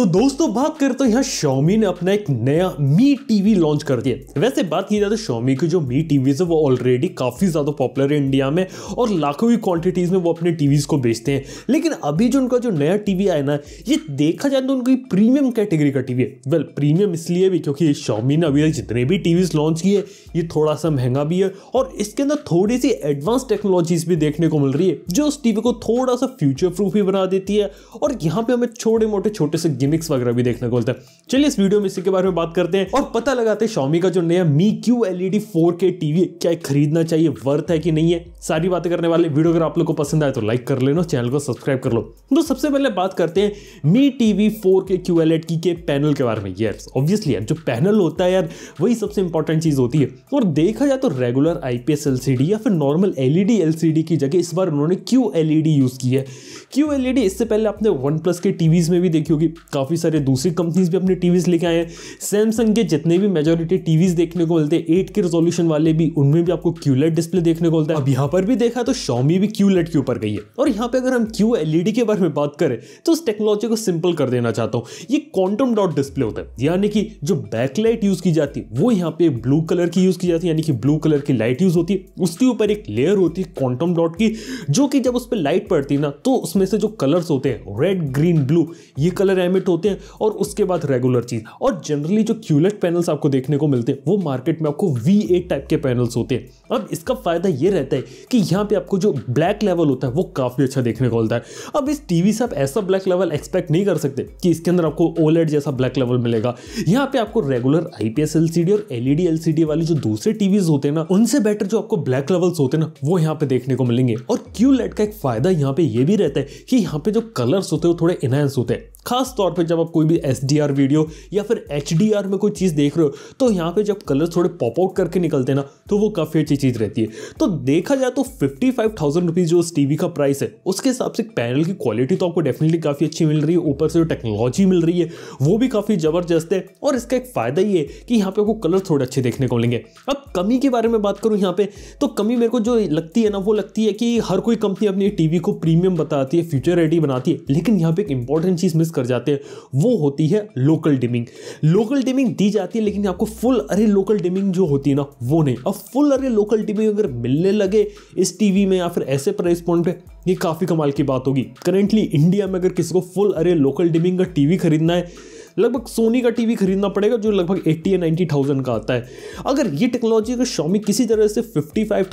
तो दोस्तों बात करते तो यहाँ शॉमी ने अपना एक नया मी टीवी लॉन्च कर दिया वैसे बात की जाए तो शॉमी की जो मी टीवी है वो ऑलरेडी काफ़ी ज़्यादा पॉपुलर है इंडिया में और लाखों की क्वांटिटीज़ में वो अपने टीवीज़ को बेचते हैं लेकिन अभी जो उनका जो नया टीवी आया ना ये देखा जाए तो उनकी प्रीमियम कैटेगरी का टीवी है वेल प्रीमियम इसलिए भी क्योंकि शॉमी ने अभी तक जितने भी टीवी लॉन्च किए ये थोड़ा सा महंगा भी है और इसके अंदर थोड़ी सी एडवांस टेक्नोलॉजीज भी देखने को मिल रही है जो उस टीवी को थोड़ा सा फ्यूचर प्रूफ भी बना देती है और यहाँ पे हमें छोटे मोटे छोटे से रिमिक्स वगैरह भी देखने को मिलता है चलिए इस वीडियो में इसी के बारे में बात करते हैं और पता लगाते हैं शॉमी का जो नया Mi Q LED four K TV क्या खरीदना चाहिए वर्थ है कि नहीं है सारी बातें करने वाले वीडियो अगर आप लोग को पसंद आए तो लाइक कर लेना चैनल को सब्सक्राइब कर लो तो सबसे पहले बात करते हैं Mi TV four K Q L के पैनल के बारे में ये ऑब्वियसली यार जो पैनल होता है यार वही सबसे इंपॉर्टेंट चीज़ होती है और देखा जाए तो रेगुलर आई पी या फिर नॉर्मल एलईडी एलसीडी की जगह इस बार उन्होंने क्यू एलईडी यूज़ की है क्यू एलईडी e इससे पहले आपने वन प्लस के टीवीज़ में भी देखी होगी काफ़ी सारे दूसरी कंपनीज भी अपने टीवीज़ लेके आए हैं सैमसंग के जितने भी मेजोरिटी टीवीज़ देखने को मिलते हैं एट के रेजोल्यूशन वाले भी उनमें भी आपको क्यूलेट डिस्प्ले देखने को मिलता है अब यहाँ पर भी देखा तो शॉमी भी क्यूलेट के ऊपर गई है और यहाँ पर अगर हम क्यू एल के बारे में बात करें तो उस टेक्नोलॉजी को सिंपल कर देना चाहता हूँ ये क्वांटम डॉट डिस्प्ले होता है यानी कि जो बैकलाइट यूज़ की जाती है वो यहाँ पे ब्लू कलर की यूज़ की जाती है यानी कि ब्लू कलर की लाइट यूज़ होती है उसके ऊपर एक लेयर होती है क्वांटम डॉट की जो कि जब उस पर लाइट पड़ती है ना तो उसमें से जो कलर्स होते हैं रेड ग्रीन ब्लू ये कलर एमिट होते हैं और उसके बाद रेगुलर चीज़ और जनरली जो क्यूलेट पैनल्स आपको देखने को मिलते हैं वो मार्केट में आपको वी टाइप के पैनल्स होते हैं अब इसका फ़ायदा ये रहता है कि यहाँ पे आपको जो ब्लैक लेवल होता है वो काफ़ी अच्छा देखने को मिलता है अब इस टीवी से आप ऐसा ब्लैक लेवल एक्सपेक्ट नहीं कर सकते कि इसके अंदर आपको ओलेट e जैसा ब्लैक लेवल मिलेगा यहाँ पे आपको रेगुलर आईपीएस एलसीडी और एलईडी एलसीडी वाली जो दूसरे टीवीज होते हैं ना उनसे बेटर जो आपको ब्लैक लेवल्स होते हैं ना वो यहाँ पे देखने को मिलेंगे और क्यूलेट का एक फायदा यहाँ पे ये भी रहता है कि यहाँ पे जो कलर्स होते हैं वो थोड़े इनहेंस होते हैं खास तौर पे फिर जब आप कोई भी एस वीडियो या फिर एच में कोई चीज़ देख रहे हो तो यहाँ पर जब कलर थोड़े पॉप आउट करके निकलते हैं ना तो वो काफ़ी अच्छी चीज़ रहती है तो देखा जाए तो फिफ्टी फाइव थाउजेंड जो उस टी का प्राइस है उसके हिसाब से पैनल की क्वालिटी तो आपको डेफिनेटली काफ़ी अच्छी मिल रही है ऊपर से जो टेक्नोलॉजी मिल रही है वो भी काफ़ी ज़बरदस्त है और इसका एक फ़ायदा ये है कि यहाँ पे आपको कलर थोड़े अच्छे देखने को मिलेंगे अब कमी के बारे में बात करूँ यहाँ पे तो कमी मेरे को जो लगती है ना वो लगती है कि हर कोई कंपनी अपनी टीवी को प्रीमियम बताती है फ्यूचर रेडी बनाती है लेकिन यहाँ पे एक इंपॉर्टेंट चीज़ मिस कर जाते हैं वो होती है लोकल डिमिंग लोकल डिमिंग दी जाती है लेकिन आपको फुल अरे लोकल डिमिंग जो होती है ना वो नहीं अब फुल अरे लोकल डिमिंग अगर मिलने लगे इस टीवी में या फिर ऐसे प्राइस पॉइंट पे ये काफ़ी कमाल की बात होगी करेंटली इंडिया में अगर किसी को फुल अरे लोकल डिमिंग का टीवी खरीदना है लगभग सोनी का टीवी खरीदना पड़ेगा जो लगभग 80 या 90 थाउजेंड का आता है अगर ये टेक्नोलॉजी अगर शॉमी किसी तरह से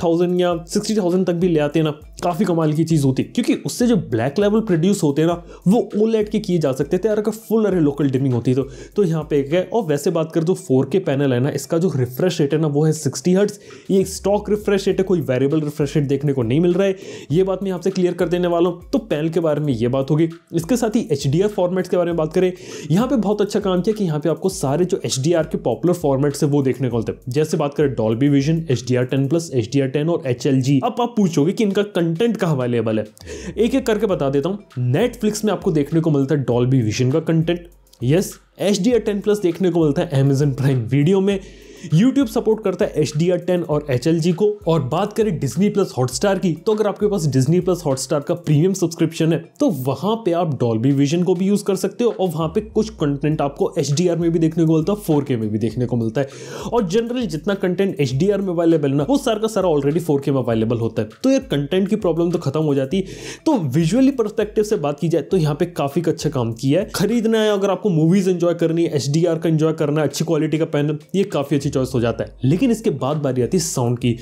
थाउजेंड या थाउजेंड तक भी ले आते हैं ना काफ़ी कमाल की चीज़ होती है क्योंकि उससे जो ब्लैक लेवल प्रोड्यूस होते हैं ना वो ओलेट के किए जा सकते थे और तो अगर फुल अरे लोकल डिमिंग होती तो तो यहाँ पे एक है और वैसे बात कर दो फोर के पैनल है ना इसका जो रिफ्रेश रेट है ना वो है सिक्सटी हर्ट्स ये स्टॉक रिफ्रेश रेट है कोई वेरिएबल रिफ्रेश रेट देखने को नहीं मिल रहा है ये बात मैं आपसे क्लियर कर देने वाला हूँ तो पैनल के बारे में ये बात होगी इसके साथ ही एच डी फॉर्मेट्स के बारे में बात करें यहाँ पर बहुत अच्छा काम किया कि यहाँ पर आपको सारे जो एच के पॉपुलर फॉर्मेट्स है वो देखने को मिलते हैं जैसे बात करें Dolby Vision H D R ten plus H D R ten और एच एल जी अब आप पूछोगे कि इनका कंटेंट कहाँ अवेलेबल है एक एक करके बता देता हूँ नेटफ्लिक्स में आपको देखने को मिलता है डॉल्बी विजन का content yes H D ten plus देखने को मिलता है अमेजन प्राइम वीडियो में यूट्यूब सपोर्ट करता है HDR10 और HLG को और बात करें डिजनी प्लस हॉटस्टार की तो अगर आपके पास डिजनी प्लस हॉटस्टार का प्रीमियम सब्सक्रिप्शन है तो वहां पे आप डॉल्बी विजन को भी यूज कर सकते हो और वहां पे कुछ कंटेंट आपको एच में भी देखने को मिलता है फोर में भी देखने को मिलता है और जनरली जितना कंटेंट एच में अवेलेबल ना वो सारा का सारा ऑलरेडी फोर में अवेलेबल होता है तो यार कंटेंट की प्रॉब्लम तो खत्म हो जाती है तो विजुअली परस्पेक्टिव से बात की जाए तो यहाँ पे काफी अच्छा काम किया है खरीदना है अगर आपको मूवीज एंजॉय करनी है एच का एंजॉय करना है अच्छी क्वालिटी का पैनल ये काफी अच्छी अच्छी चॉइस हो जाता है लेकिन इसके बाद बारी आती है साउंड की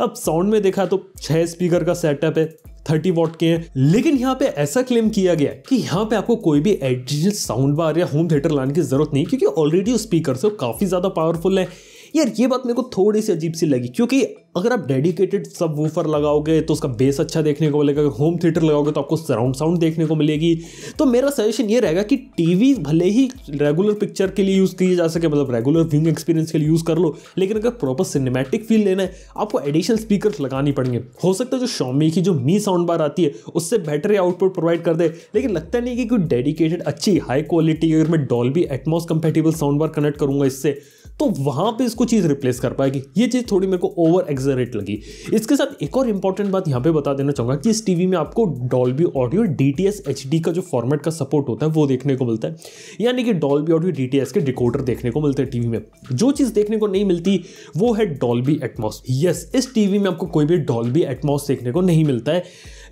अब साउंड में देखा तो छह स्पीकर का सेटअप है थर्टी वॉट के हैं लेकिन यहाँ पे ऐसा क्लेम किया गया कि यहाँ पे आपको कोई भी एडिशनल साउंड बार या होम थिएटर लाने की जरूरत नहीं क्योंकि ऑलरेडी स्पीकर से काफी ज्यादा पावरफुल है यार ये बात मेरे को थोड़ी सी अजीब सी लगी क्योंकि अगर आप डेडिकेटेड सब वूफर लगाओगे तो उसका बेस अच्छा देखने को मिलेगा अगर होम थिएटर लगाओगे तो आपको सराउंड साउंड देखने को मिलेगी तो मेरा सजेशन ये रहेगा कि टीवी भले ही रेगुलर पिक्चर के लिए यूज़ की जा सके मतलब रेगुलर व्यूइंग एक्सपीरियंस के लिए यूज़ कर लो लेकिन अगर प्रॉपर सिनेमेटिक फील लेना है आपको एडिशनल स्पीकर लगानी पड़ेंगे हो सकता है जो शॉमी की जो मी साउंड बार आती है उससे बेटर आउटपुट प्रोवाइड कर दे लेकिन लगता नहीं कि कोई डेडिकेटेड अच्छी हाई क्वालिटी अगर मैं Dolby Atmos compatible sound bar connect करूँगा इससे तो वहां पे इसको चीज़ रिप्लेस कर पाएगी ये चीज़ थोड़ी मेरे को ओवर एग्जरेट लगी इसके साथ एक और इंपॉर्टेंट बात यहां पे बता देना चाहूँगा कि इस टीवी में आपको Dolby audio D T S H D का जो फॉर्मेट का सपोर्ट होता है वो देखने को मिलता है यानी कि Dolby audio D T S के डिकोडर देखने को मिलते हैं टीवी में जो चीज़ देखने को नहीं मिलती वो है डॉल्बी एटमॉस यस इस टीवी में आपको कोई भी डॉल्बी एटमॉस देखने को नहीं मिलता है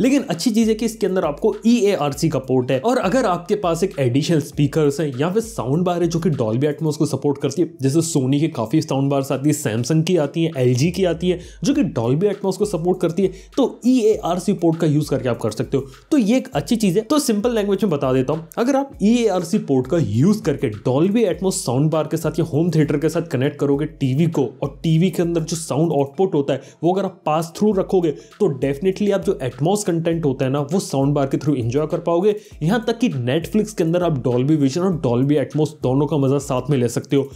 लेकिन अच्छी चीज है कि इसके अंदर आपको ई e का पोर्ट है और अगर आपके पास एक एडिशनल स्पीकर है या फिर साउंड बार है जो कि डॉल्बी एटमोस को सपोर्ट करती है जैसे सोनी के काफ़ी साउंड बार्स आती है सैमसंग की आती है एल की आती है जो कि डॉल्बी एटमोस को सपोर्ट करती है तो ई e पोर्ट का यूज़ करके आप कर सकते हो तो ये एक अच्छी चीज़ है तो सिंपल लैंग्वेज में बता देता हूँ अगर आप ई e पोर्ट का यूज़ करके डॉल्बी एटमोस साउंड बार के साथ या होम थिएटर के साथ कनेक्ट करोगे टीवी को और टीवी के अंदर जो साउंड आउटपुट होता है वो अगर आप पास थ्रू रखोगे तो डेफिनेटली आप जो एटमोस कंटेंट होता है ना वो साउंड बार के थ्रू इंजॉय कर पाओगे यहाँ तक कि नेटफ्लिक्स के अंदर आप डॉल्बी विजन और डॉल्बी एटमोस दोनों का मज़ा साथ में ले सकते हो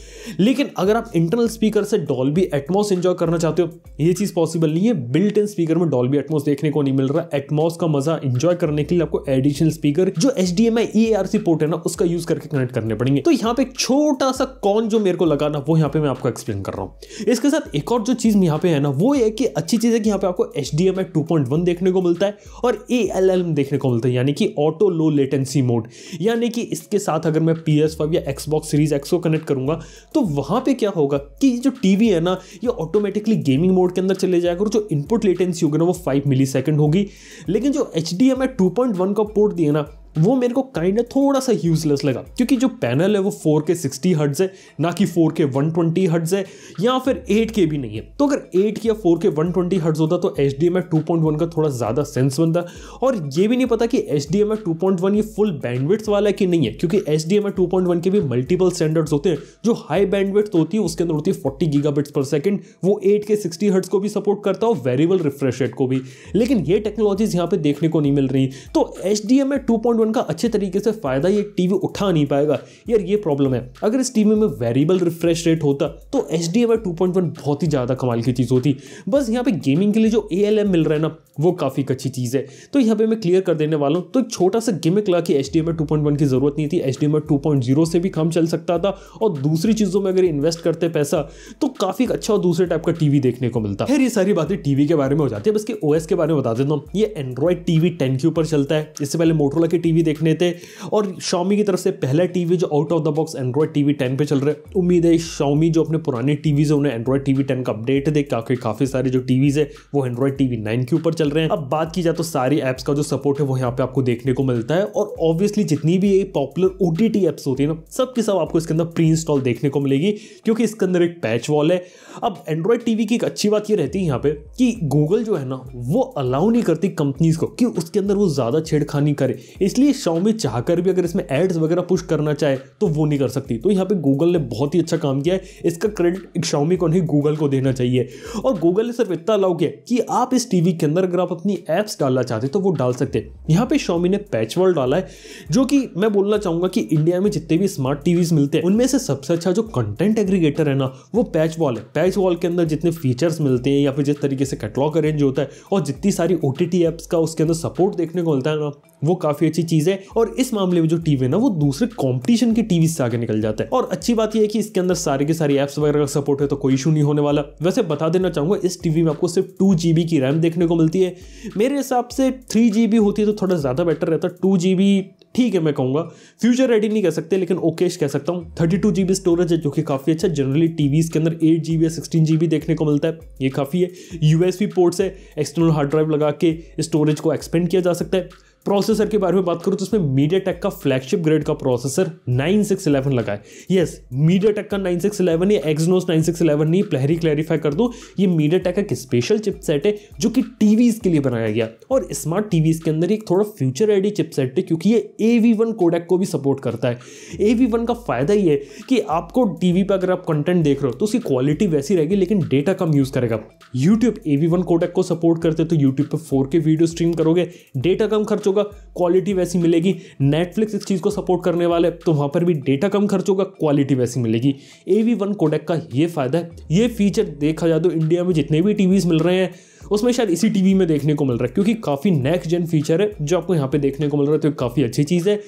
लेकिन अगर आप इंटरनल स्पीकर से डॉल्बी एटमोस इंजॉय करना चाहते हो ये चीज़ पॉसिबल नहीं है बिल्ट इन स्पीकर में डॉल्बी एटमोस देखने को नहीं मिल रहा एटमोस का मज़ा इंजॉय करने के लिए आपको एडिशनल स्पीकर जो H D M I port है ना उसका यूज़ करके कनेक्ट करने पड़ेंगे तो यहाँ पे छोटा सा कॉन जो मेरे को लगा ना वो यहाँ पे मैं आपको एक्सप्लेन कर रहा हूँ इसके साथ एक और जो चीज़ यहाँ पे है ना वो है कि अच्छी चीज़ है कि यहाँ पे आपको H D M I two point one देखने को मिलता है और ए एल एल देखने को मिलता है यानी कि ऑटो लो लेटेंसी मोड यानी कि इसके साथ अगर मैं पी एस फाइव या एक्सबॉक्स सीरीज एक्स को कनेक्ट करूंगा तो वहां पर क्या होगा कि जो टी वी है ना ये ऑटोमेटिकली गेमिंग मोड के अंदर चले जाएगा और जो इनपुट लेटेंसी होगी ना वो फाइव मिली होगी लेकिन जो H D M I two point one का पोर्ट दिए ना वो मेरे को काइंड ऑफ थोड़ा सा यूजलेस लगा क्योंकि जो पैनल है वो फोर के सिक्सटी हर्ट्स है ना कि फोर के वन ट्वेंटी हर्ट्स है या फिर एट के भी नहीं है तो अगर के या फोर के वन ट्वेंटी हर्ट्स होता तो H D M two point one का थोड़ा ज़्यादा सेंस बनता और ये भी नहीं पता कि H D M two point one ये फुल बैंडविड्थ वाला है कि नहीं है क्योंकि H D M two point one के भी मल्टीपल स्टैंडर्ड्स होते हैं जो हाई बैंडविड्थ होती है उसके अंदर होती है गीगा बिट्स पर सेकेंड वो एट के सिक्सटी हर्ट्स को भी सपोर्ट करता है और वेरिएबल रिफ्रेश रेट को भी लेकिन ये टेक्नोलॉजीज यहाँ पर देखने को नहीं मिल रही तो H D M two point one का अच्छे तरीके से फ़ायदा ये टीवी उठा नहीं पाएगा यार ये प्रॉब्लम है अगर इस टीवी में वेरिएबल रिफ्रेश रेट होता तो H D M two point one बहुत ही ज़्यादा कमाल की चीज़ होती बस यहाँ पे गेमिंग के लिए जो ए एल एम मिल रहा है ना वो काफ़ी अच्छी चीज़ है तो यहाँ पे मैं क्लियर कर देने वाला हूँ तो एक छोटा सा गेमिक ला कि H D M two point one की ज़रूरत नहीं थी H D M two point zero से भी काम चल सकता था और दूसरी चीज़ों में अगर इन्वेस्ट करते पैसा तो काफ़ी अच्छा और दूसरे टाइप का टीवी देखने को मिलता है ये सारी बातें टीवी के बारे में हो जाती है बस के ओ के बारे में बता देता हूँ ये एंड्रॉयड टीवी टेन के ऊपर चलता है इससे पहले मोटरोला की टीवी टीवी देखने थे और शॉमी की तरफ से पहला टीवी जो out of the box Android TV ten पे चल रहा है उम्मीद है शॉमी जो अपने पुराने टीवीज है उन्हें एंड्रॉयड टीवी टेन का अपडेट दे काफी काफी सारे जो टीवीज है वो एंड्रॉयड टीवी नाइन के ऊपर चल रहे हैं अब बात की जाए तो सारी ऐप्स का जो सपोर्ट है वो यहाँ पे आपको देखने को मिलता है और ऑब्वियसली जितनी भी ये पॉपुलर ओ टी एप्स होती है ना सब की सब आपको इसके अंदर प्री इंस्टॉल देखने को मिलेगी क्योंकि इसके अंदर एक पैच वॉल है अब एंड्रॉयड टीवी की एक अच्छी बात ये रहती है यहाँ पे कि गूगल जो है ना वो अलाउ नहीं करती कंपनीज को कि उसके अंदर वो ज़्यादा छेड़खानी करे इसलिए इसलिए शाओमी चाहकर भी अगर इसमें एड्स वगैरह पुश करना चाहे तो वो नहीं कर सकती तो यहाँ पे गूगल ने बहुत ही अच्छा काम किया है इसका क्रेडिट शाओमी को नहीं गूगल को देना चाहिए और गूगल ने सिर्फ इतना अलाउ किया कि आप इस टीवी के अंदर अगर आप अपनी ऐप्स डालना चाहते तो वो डाल सकते यहाँ पे शाओमी ने पैचवर्ल डाला है जो कि मैं बोलना चाहूँगा कि इंडिया में जितने भी स्मार्ट टीवीज मिलते हैं उनमें से सबसे अच्छा जो कंटेंट एग्रीगेटर है ना वो पैच वॉल है पैच वॉल के अंदर जितने फीचर्स मिलते हैं या फिर जिस तरीके से कैटलॉग अरेंज होता है और जितनी सारी ओ टी एप्स का उसके अंदर सपोर्ट देखने को मिलता है ना वो काफ़ी अच्छी चीज़ है और इस मामले में जो टीवी है ना वो दूसरे कॉम्पिटिशन के टीवी से आगे निकल जाता है और अच्छी बात यह है कि इसके अंदर सारे के सारी ऐप्स वगैरह का सपोर्ट है तो कोई इशू नहीं होने वाला वैसे बता देना चाहूँगा इस टीवी में आपको सिर्फ टू की रैम देखने को मिलती है मेरे हिसाब से थ्री होती है तो थोड़ा ज़्यादा बेटर रहता टू ठीक है मैं कहूँगा फ्यूचर रेडी नहीं कह सकते लेकिन ओकेश कह सकता हूँ थर्टी टू जी स्टोरेज है जो कि काफ़ी अच्छा जनरली टीवीज़ के अंदर एट जी बी या सिक्सटीन जी बी देखने को मिलता है ये काफ़ी है यू एस पोर्ट्स है एक्सटर्नल हार्ड ड्राइव लगा के स्टोरेज को एक्सपेंड किया जा सकता है प्रोसेसर के बारे में बात करूं तो उसमें मीडिया टेक का फ्लैगशिप ग्रेड का प्रोसेसर नाइन सिक्स इलेवन लगा है यस मीडिया टेक का नाइन सिक्स इलेवन या एक्सनोस नाइन सिक्स इलेवन नहीं प्लहरी क्लैरिफाई कर दूं ये मीडिया टेक का एक स्पेशल चिपसेट है जो कि टीवीज़ के लिए बनाया गया और स्मार्ट टीवीज़ के अंदर एक थोड़ा फ्यूचर रेडी चिपसेट है क्योंकि ये ए वी वन कोडेक को भी सपोर्ट करता है ए वी वन का फ़ायदा ये है कि आपको टीवी पर अगर आप कंटेंट देख रहे हो तो उसकी क्वालिटी वैसी रहेगी लेकिन डेटा कम यूज़ करेगा YouTube A V one codec को सपोर्ट करते तो यूट्यूब पर फोर के वीडियो स्ट्रीम करोगे डेटा कम खर्च होगा क्वालिटी वैसी मिलेगी नेटफ्लिक्स इस चीज़ को सपोर्ट करने वाले तो वहाँ पर भी डेटा कम खर्च होगा क्वालिटी वैसी मिलेगी ए वी वन कोडेक का ये फ़ायदा है ये फीचर देखा जाए तो इंडिया में जितने भी टी मिल रहे हैं उसमें शायद इसी टी में देखने को मिल रहा है क्योंकि काफ़ी नेक्स्ट जेन फीचर है जो आपको यहाँ पे देखने को मिल रहा है तो काफ़ी अच्छी चीज़ है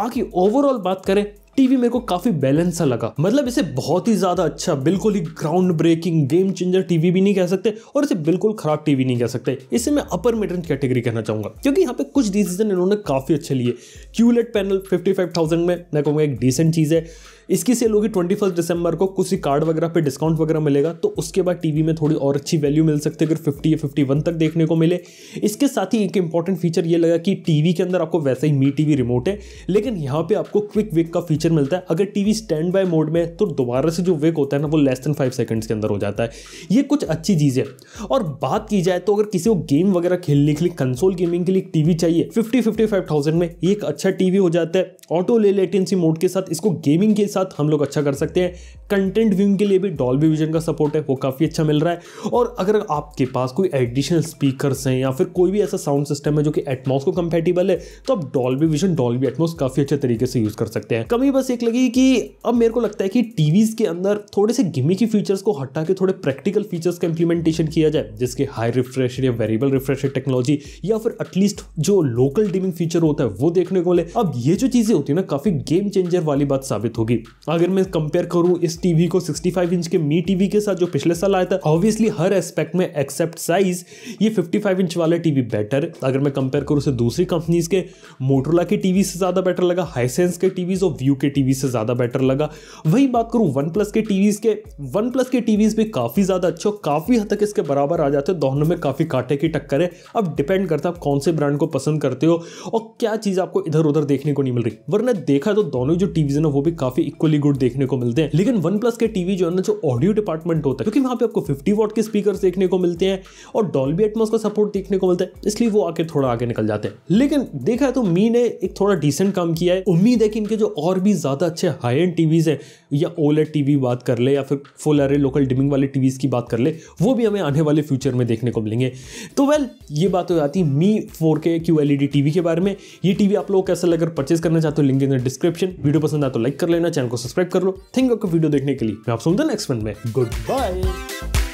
बाकी ओवरऑल बात करें टीवी मेरे को काफी बैलेंस सा लगा मतलब इसे बहुत ही ज्यादा अच्छा बिल्कुल ही groundbreaking game changer TV भी नहीं कह सकते और इसे बिल्कुल खराब टीवी नहीं कह सकते इसे मैं अपर मिड रेंज कैटेगरी कहना चाहूंगा क्योंकि यहाँ पे कुछ डिसीजन इन्होंने काफी अच्छे लिए क्यूलेट पैनल फिफ्टी में मैं कहूँगा एक डिसेंट चीज है इसकी सेल होगी ट्वेंटी फर्स्ट दिसंबर को कुछ ही कार्ड वगैरह पे डिस्काउंट वगैरह मिलेगा तो उसके बाद टीवी में थोड़ी और अच्छी वैल्यू मिल सकती है अगर फिफ्टी या फिफ्टी वन तक देखने को मिले इसके साथ ही एक इंपॉर्टेंट फीचर ये लगा कि टीवी के अंदर आपको वैसे ही मी टीवी रिमोट है लेकिन यहाँ पे आपको क्विक विक का फीचर मिलता है अगर टीवी स्टैंड बाय मोड में तो दोबारा से जो विक होता है ना वो लेस देन फाइव सेकेंड्स के अंदर हो जाता है ये कुछ अच्छी चीज़ है और बात की जाए तो अगर किसी को गेम वगैरह खेलने के लिए कंसोल गेमिंग के लिए टीवी चाहिए फिफ्टी फिफ्टी फाइव थाउजेंड में एक अच्छा टीवी हो जाता है ऑटो ले लेटेंसी मोड के साथ इसको गेमिंग के साथ साथ हम लोग अच्छा कर सकते हैं कंटेंट व्यूइंग के लिए भी डॉल्बी विजन का सपोर्ट है वो काफ़ी अच्छा मिल रहा है और अगर आपके पास कोई एडिशनल स्पीकर्स हैं या फिर कोई भी ऐसा साउंड सिस्टम है जो कि एटमॉस को कंपेटेबल है तो आप डॉल्बी विजन डॉल्बी एटमॉस काफ़ी अच्छे तरीके से यूज़ कर सकते हैं कमी बस एक लगी कि अब मेरे को लगता है कि टी के अंदर थोड़े से गिमी की फीचर्स को हटा के थोड़े प्रैक्टिकल फीचर्स का इंप्लीमेंटेशन किया जाए जिसके हाई रिफ्रेश या वेरिएबल रिफ्रेश टेक्नोलॉजी या फिर एटलीस्ट जो लोकल डिमिंग फीचर होता है वो देखने को मिले अब ये जो चीज़ें होती है ना काफ़ी गेम चेंजर वाली बात साबित होगी अगर मैं कंपेयर करूँ इस टीवी को 65 इंच के मी टीवी के साथ जो पिछले साल आया था ऑब्वियसली हर एस्पेक्ट में एक्सेप्ट साइज ये 55 इंच वाला टीवी बेटर अगर मैं कंपेयर करूँ उसे दूसरी कंपनीज के मोटरोला के टीवी से ज़्यादा बेटर लगा हाईसेंस के टीवीज और व्यू के टीवी से ज़्यादा बेटर लगा वही बात करूँ वन प्लस के टीवीज़ के वन प्लस के टीवीज़ भी काफ़ी ज़्यादा अच्छे और काफ़ी हद तक इसके बराबर आ जाते हैं दोनों में काफ़ी कांटे की टक्कर है अब डिपेंड करता है आप कौन से ब्रांड को पसंद करते हो और क्या चीज़ आपको इधर उधर देखने को नहीं मिल रही वरना देखा तो दोनों जो टीवीज़ ना वो भी काफ़ी इक्वली गुड देखने को मिलते हैं लेकिन वन प्लस के टीवी जो है ना जो ऑडियो डिपार्टमेंट होता है क्योंकि वहां पे आपको फिफ्टी वॉट के स्पीकर देखने को मिलते हैं और डॉल्बी एटमोस का सपोर्ट देखने को मिलता है इसलिए वो आके थोड़ा आगे निकल जाते हैं लेकिन देखा है तो मी ने एक थोड़ा डिसेंट काम किया है उम्मीद है कि इनके जो और भी ज़्यादा अच्छे हाई एंड टीवीज़ है या ओलेट टीवी बात कर ले या फिर फुल एरे लोकल डिमिंग वाले टीवीज़ की बात कर ले वो भी हमें आने वाले फ्यूचर में देखने को मिलेंगे तो वेल ये बात हो जाती है Mi four K Q L TV के बारे में ये टीवी आप लोग कैसा लगे परचेज करना चाहते हो link in the description video पसंद आए तो लाइक कर लेना चैनल चैनल को सब्सक्राइब कर लो थैंक यू आपको वीडियो देखने के लिए मैं आप सुनते नेक्स्ट में गुड बाय